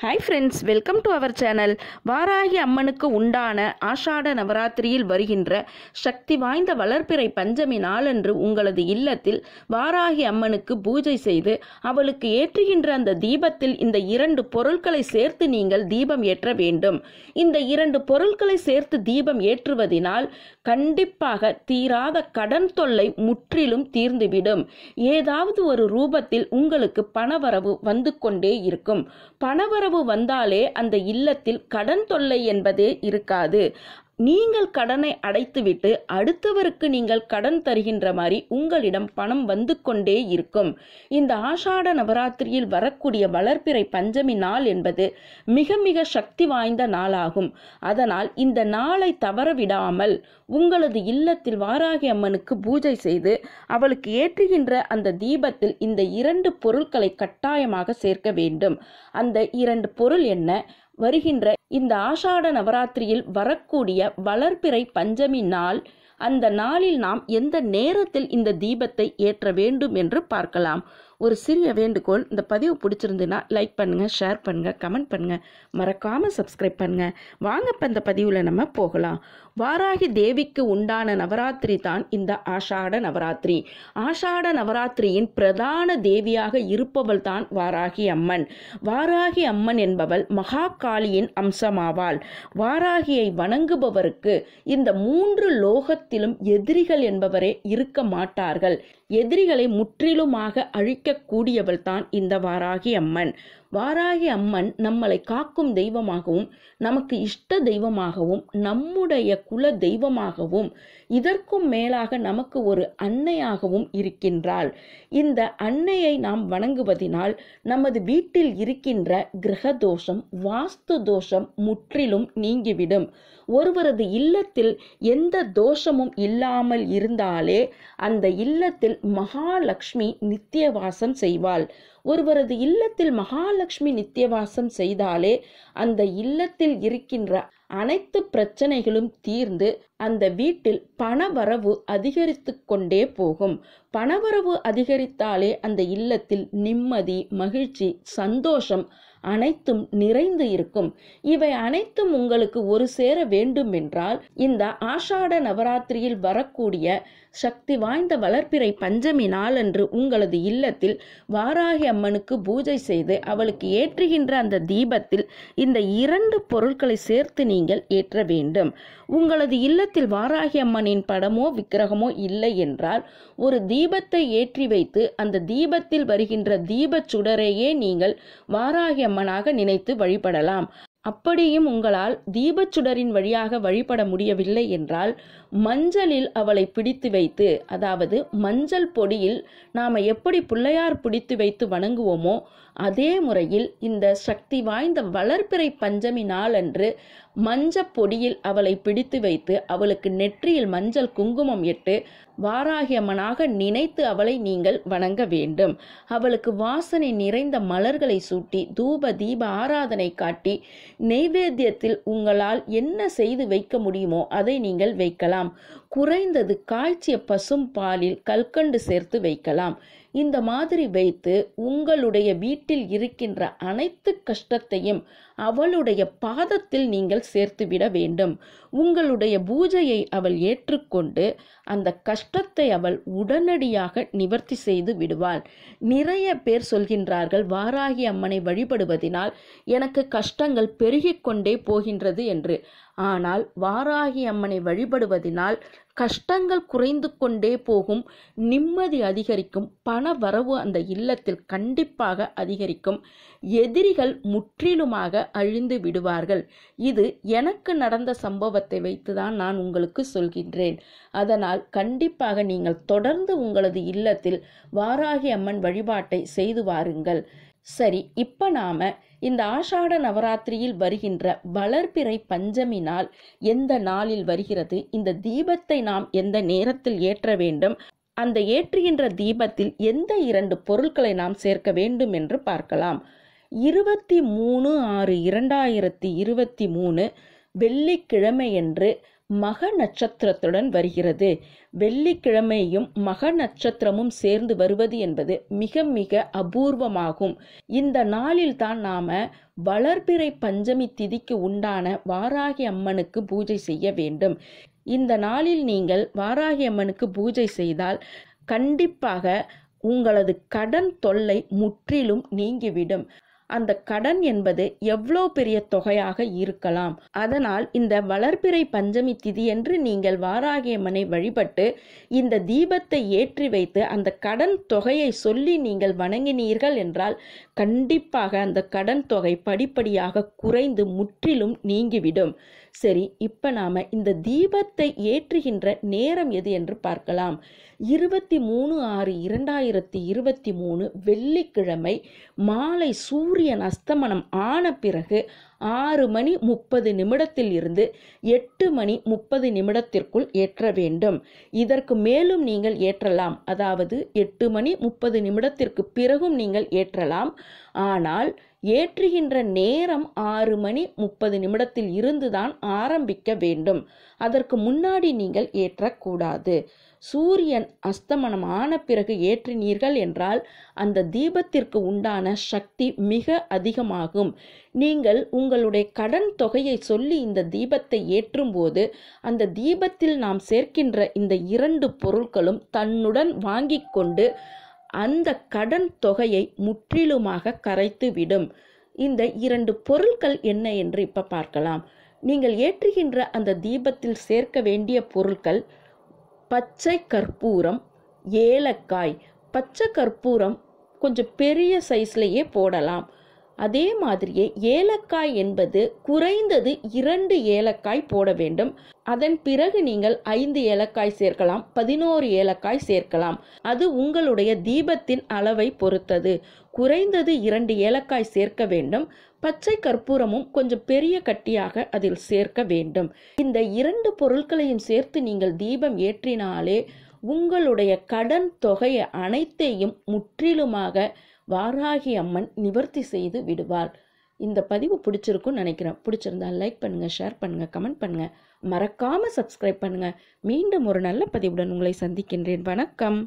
hi friends welcome to our channel Varahi அம்மனுக்கு உண்டான ஆஷாட நவராத்திரியில் வருகின்ற சக்தி வாய்ந்த வளர்ப்பிறை பஞ்சமி நாளன்று உங்களது இல்லத்தில் வாராகி அம்மனுக்கு பூஜை செய்து அவளுக்கு ஏற்றுகின்ற அந்த தீபத்தில் இந்த இரண்டு பொருட்களை சேர்த்து நீங்கள் தீபம் ஏற்ற வேண்டும் இந்த இரண்டு பொருட்களை சேர்த்து தீபம் ஏற்றுவதினால் கண்டிப்பாக தீராத கடன் தொல்லை முற்றிலும் தீர்ந்துவிடும் ஏதாவது ஒரு ரூபத்தில் உங்களுக்கு பணவரவு வந்து கொண்டே இருக்கும் பணவரவு பணவரவு வந்தாலே அந்த இல்லத்தில் கடன் தொல்லை என்பதே இருக்காது நீங்கள் கடனை அடைத்துவிட்டு அடுத்தவருக்கு நீங்கள் கடன் தருகின்ற மாதிரி உங்களிடம் பணம் வந்து கொண்டே இருக்கும் இந்த ஆஷாட நவராத்திரியில் வரக்கூடிய வளர்ப்பிறை பஞ்சமி நாள் என்பது மிக மிக சக்தி வாய்ந்த நாளாகும் அதனால் இந்த நாளை தவறவிடாமல் உங்களது இல்லத்தில் வாராகி அம்மனுக்கு பூஜை செய்து அவளுக்கு ஏற்றுகின்ற அந்த தீபத்தில் இந்த இரண்டு பொருட்களை கட்டாயமாக சேர்க்க வேண்டும் அந்த இரண்டு பொருள் என்ன வருகின்ற இந்த ஆஷாட நவராத்திரியில் வரக்கூடிய வளர்பிறை பஞ்சமி நாள் அந்த நாளில் நாம் எந்த நேரத்தில் இந்த தீபத்தை ஏற்ற வேண்டும் என்று பார்க்கலாம் ஒரு சிறிய வேண்டுகோள் இந்த பதிவு பிடிச்சிருந்துன்னா லைக் பண்ணுங்கள் ஷேர் பண்ணுங்கள் கமெண்ட் பண்ணுங்கள் மறக்காமல் சப்ஸ்கிரைப் பண்ணுங்கள் வாங்கப்ப இந்த பதிவில் நம்ம போகலாம் வாராகி தேவிக்கு உண்டான நவராத்திரி தான் இந்த ஆஷாட நவராத்திரி ஆஷாட நவராத்திரியின் பிரதான தேவியாக இருப்பவள் தான் வாராகி அம்மன் வாராகி அம்மன் என்பவள் மகாகாளியின் அம்சமாவாள் வாராகியை வணங்குபவருக்கு இந்த மூன்று லோகத்திலும் எதிரிகள் என்பவரே இருக்க மாட்டார்கள் எதிரிகளை முற்றிலுமாக அழிக்க சிந்திக்கக்கூடியவள் தான் இந்த வாராகி அம்மன் வாராகி அம்மன் நம்மளை காக்கும் தெய்வமாகவும் நமக்கு இஷ்ட தெய்வமாகவும் நம்முடைய குல தெய்வமாகவும் இதற்கும் மேலாக நமக்கு ஒரு அன்னையாகவும் இருக்கின்றாள் இந்த அன்னையை நாம் வணங்குவதினால் நமது வீட்டில் இருக்கின்ற கிரக தோஷம் வாஸ்து தோஷம் முற்றிலும் நீங்கிவிடும் ஒருவரது இல்லத்தில் எந்த தோஷமும் இல்லாமல் இருந்தாலே அந்த இல்லத்தில் மகாலட்சுமி நித்தியவாசம் செய்வாள் ஒருவரது இல்லத்தில் மகால மகாலட்சுமி நித்தியவாசம் செய்தாலே அந்த இல்லத்தில் இருக்கின்ற அனைத்து பிரச்சனைகளும் தீர்ந்து அந்த வீட்டில் பணவரவு அதிகரித்து கொண்டே போகும் பணவரவு அதிகரித்தாலே அந்த இல்லத்தில் நிம்மதி மகிழ்ச்சி சந்தோஷம் அனைத்தும் நிறைந்து இருக்கும் இவை அனைத்தும் உங்களுக்கு ஒரு சேர வேண்டும் என்றால் இந்த ஆஷாட நவராத்திரியில் வரக்கூடிய சக்தி வாய்ந்த வளர்ப்பிறை பஞ்சமி நாளன்று உங்களது இல்லத்தில் வாராகி அம்மனுக்கு பூஜை செய்து அவளுக்கு ஏற்றுகின்ற அந்த தீபத்தில் இந்த இரண்டு பொருட்களை சேர்த்து நீ நீங்கள் ஏற்ற வேண்டும் உங்களது இல்லத்தில் வாராகி அம்மனின் படமோ விக்கிரகமோ இல்லை என்றால் ஒரு தீபத்தை ஏற்றி வைத்து அந்த தீபத்தில் வருகின்ற தீபச் சுடரையே நீங்கள் வாராகி அம்மனாக நினைத்து வழிபடலாம் அப்படியும் உங்களால் தீபச்சுடரின் வழியாக வழிபட முடியவில்லை என்றால் மஞ்சளில் அவளை பிடித்து வைத்து அதாவது மஞ்சள் பொடியில் நாம் எப்படி பிள்ளையார் பிடித்து வைத்து வணங்குவோமோ அதே முறையில் இந்த சக்தி வாய்ந்த வளர்ப்பிறை பஞ்சமி நாளன்று மஞ்ச பொடியில் அவளை பிடித்து வைத்து அவளுக்கு நெற்றியில் மஞ்சள் குங்குமம் இட்டு வாராகியம்மனாக நினைத்து அவளை நீங்கள் வணங்க வேண்டும் அவளுக்கு வாசனை நிறைந்த மலர்களை சூட்டி தூப தீப ஆராதனை காட்டி நெய்வேத்தியத்தில் உங்களால் என்ன செய்து வைக்க முடியுமோ அதை நீங்கள் வைக்கலாம் குறைந்தது காய்ச்சிய பசும் பாலில் கல்கண்டு சேர்த்து வைக்கலாம் இந்த மாதிரி வைத்து உங்களுடைய வீட்டில் இருக்கின்ற அனைத்து கஷ்டத்தையும் அவளுடைய பாதத்தில் நீங்கள் சேர்த்துவிட வேண்டும் உங்களுடைய பூஜையை அவள் ஏற்றுக்கொண்டு அந்த கஷ்டத்தை அவள் உடனடியாக நிவர்த்தி செய்து விடுவாள் நிறைய பேர் சொல்கின்றார்கள் வாராகி அம்மனை வழிபடுவதினால் எனக்கு கஷ்டங்கள் பெருகிக்கொண்டே போகின்றது என்று ஆனால் வாராகி அம்மனை வழிபடுவதினால் கஷ்டங்கள் குறைந்து கொண்டே போகும் நிம்மதி அதிகரிக்கும் பண வரவு அந்த இல்லத்தில் கண்டிப்பாக அதிகரிக்கும் எதிரிகள் முற்றிலுமாக அழிந்து விடுவார்கள் இது எனக்கு நடந்த சம்பவத்தை வைத்துதான் நான் உங்களுக்கு சொல்கின்றேன் அதனால் கண்டிப்பாக நீங்கள் தொடர்ந்து உங்களது இல்லத்தில் வாராகி அம்மன் வழிபாட்டை செய்து வாருங்கள் சரி இப்போ நாம் இந்த ஆஷாட நவராத்திரியில் வருகின்ற வளர்பிறை பஞ்சமி நாள் எந்த நாளில் வருகிறது இந்த தீபத்தை நாம் எந்த நேரத்தில் ஏற்ற வேண்டும் அந்த ஏற்றுகின்ற தீபத்தில் எந்த இரண்டு பொருட்களை நாம் சேர்க்க வேண்டும் என்று பார்க்கலாம் இருபத்தி மூணு ஆறு இரண்டாயிரத்தி இருபத்தி மூணு வெள்ளிக்கிழமையன்று மக நட்சத்திரத்துடன் வருகிறது வெள்ளிக்கிழமையும் மக நட்சத்திரமும் சேர்ந்து வருவது என்பது மிக மிக அபூர்வமாகும் இந்த நாளில் தான் நாம வளர்பிறை பஞ்சமி திதிக்கு உண்டான வாராகி அம்மனுக்கு பூஜை செய்ய வேண்டும் இந்த நாளில் நீங்கள் வாராகி அம்மனுக்கு பூஜை செய்தால் கண்டிப்பாக உங்களது கடன் தொல்லை முற்றிலும் நீங்கிவிடும் அந்த கடன் என்பது எவ்வளோ பெரிய தொகையாக இருக்கலாம் அதனால் இந்த வளர்பிறை பஞ்சமி என்று நீங்கள் வாராகியம்மனை வழிபட்டு இந்த தீபத்தை ஏற்றி வைத்து அந்த கடன் தொகையை சொல்லி நீங்கள் வணங்கினீர்கள் என்றால் கண்டிப்பாக அந்த கடன் தொகை படிப்படியாக குறைந்து முற்றிலும் நீங்கிவிடும் சரி இப்போ நாம் இந்த தீபத்தை ஏற்றுகின்ற நேரம் எது என்று பார்க்கலாம் இருபத்தி மூணு ஆறு இரண்டாயிரத்தி இருபத்தி மூணு வெள்ளிக்கிழமை மாலை சூரியன் அஸ்தமனம் ஆன பிறகு ஆறு மணி முப்பது நிமிடத்தில் இருந்து எட்டு மணி முப்பது நிமிடத்திற்குள் ஏற்ற வேண்டும் இதற்கு மேலும் நீங்கள் ஏற்றலாம் அதாவது எட்டு மணி முப்பது நிமிடத்திற்கு பிறகும் நீங்கள் ஏற்றலாம் ஆனால் ஏற்றுகின்ற நேரம் ஆறு மணி முப்பது நிமிடத்தில் இருந்துதான் ஆரம்பிக்க வேண்டும் அதற்கு முன்னாடி நீங்கள் ஏற்றக்கூடாது சூரியன் அஸ்தமனம் ஆன பிறகு ஏற்றினீர்கள் என்றால் அந்த தீபத்திற்கு உண்டான சக்தி மிக அதிகமாகும் நீங்கள் உங்களுடைய கடன் தொகையை சொல்லி இந்த தீபத்தை ஏற்றும்போது அந்த தீபத்தில் நாம் சேர்க்கின்ற இந்த இரண்டு பொருட்களும் தன்னுடன் வாங்கி கொண்டு அந்த கடன் தொகையை முற்றிலுமாக கரைத்து விடும் இந்த இரண்டு பொருட்கள் என்ன என்று இப்போ பார்க்கலாம் நீங்கள் ஏற்றுகின்ற அந்த தீபத்தில் சேர்க்க வேண்டிய பொருட்கள் பச்சை கற்பூரம் ஏலக்காய் பச்சை கற்பூரம் கொஞ்சம் பெரிய சைஸ்லேயே போடலாம் அதே மாதிரியே ஏலக்காய் என்பது குறைந்தது இரண்டு ஏலக்காய் போட வேண்டும் அதன் பிறகு நீங்கள் ஐந்து ஏலக்காய் சேர்க்கலாம் பதினோரு ஏலக்காய் சேர்க்கலாம் அது உங்களுடைய தீபத்தின் அளவை பொறுத்தது குறைந்தது இரண்டு ஏலக்காய் சேர்க்க வேண்டும் பச்சை கற்பூரமும் கொஞ்சம் பெரிய கட்டியாக அதில் சேர்க்க வேண்டும் இந்த இரண்டு பொருட்களையும் சேர்த்து நீங்கள் தீபம் ஏற்றினாலே உங்களுடைய கடன் தொகையை அனைத்தையும் முற்றிலுமாக வாராகி அம்மன் நிவர்த்தி செய்து விடுவாள் இந்த பதிவு பிடிச்சிருக்கும்னு நினைக்கிறேன் பிடிச்சிருந்தா லைக் பண்ணுங்கள் ஷேர் பண்ணுங்கள் கமெண்ட் பண்ணுங்கள் மறக்காமல் சப்ஸ்கிரைப் பண்ணுங்கள் மீண்டும் ஒரு நல்ல பதிவுடன் உங்களை சந்திக்கின்றேன் வணக்கம்